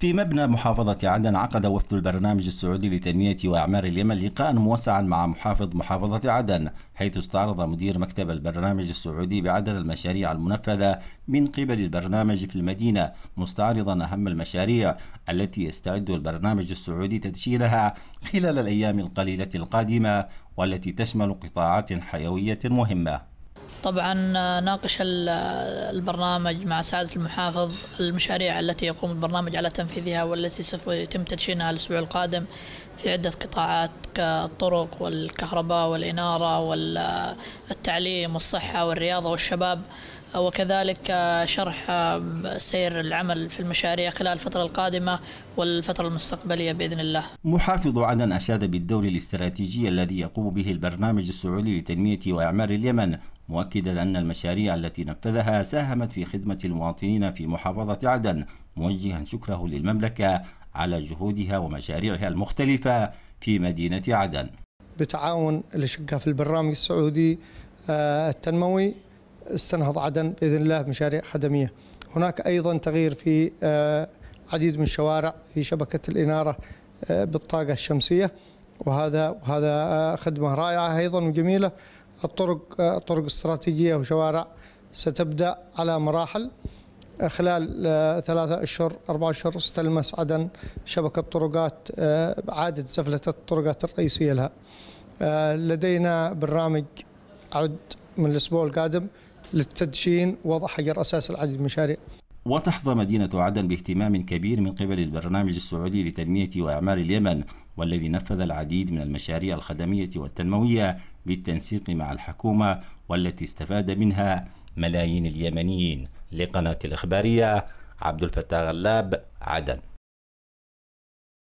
في مبنى محافظة عدن عقد وفد البرنامج السعودي لتنمية وإعمار اليمن لقاء موسعا مع محافظ محافظة عدن حيث استعرض مدير مكتب البرنامج السعودي بعدن المشاريع المنفذة من قبل البرنامج في المدينة مستعرضا أهم المشاريع التي يستعد البرنامج السعودي تدشينها خلال الأيام القليلة القادمة والتي تشمل قطاعات حيوية مهمة طبعا آه، ناقش آه، البرنامج مع سعادة المحافظ المشاريع التي يقوم البرنامج على تنفيذها والتي سوف يتم تدشينها الأسبوع القادم في عدة قطاعات كالطرق والكهرباء والإنارة والتعليم والصحة والرياضة والشباب آه، وكذلك شرح سير العمل في المشاريع خلال الفترة القادمة والفترة المستقبلية بإذن الله محافظ عدن أشاد بالدور الاستراتيجي الذي يقوم به البرنامج السعودي لتنمية وإعمار اليمن مؤكدا أن المشاريع التي نفذها ساهمت في خدمة المواطنين في محافظة عدن موجها شكره للمملكة على جهودها ومشاريعها المختلفة في مدينة عدن بتعاون الأشقاء في البرنامج السعودي آه، التنموي استنهض عدن بإذن الله مشاريع خدمية هناك أيضا تغيير في آه، عديد من الشوارع في شبكة الإنارة آه، بالطاقة الشمسية وهذا وهذا خدمة رائعة أيضا وجميلة الطرق الطرق استراتيجية وشوارع ستبدأ على مراحل خلال آه، ثلاثة أشهر أربعة أشهر استلمس عدن شبكة طرقات آه، عادة سفلة الطرقات الرئيسية لها آه، لدينا برنامج عد من الأسبوع القادم للتدشين وضع حجر أساس العديد من المشاريع وتحظى مدينة عدن باهتمام كبير من قبل البرنامج السعودي لتنمية وإعمار اليمن والذي نفذ العديد من المشاريع الخدمية والتنموية بالتنسيق مع الحكومة والتي استفاد منها ملايين اليمنيين لقناة الإخبارية عبد الفتاح غلاب عدن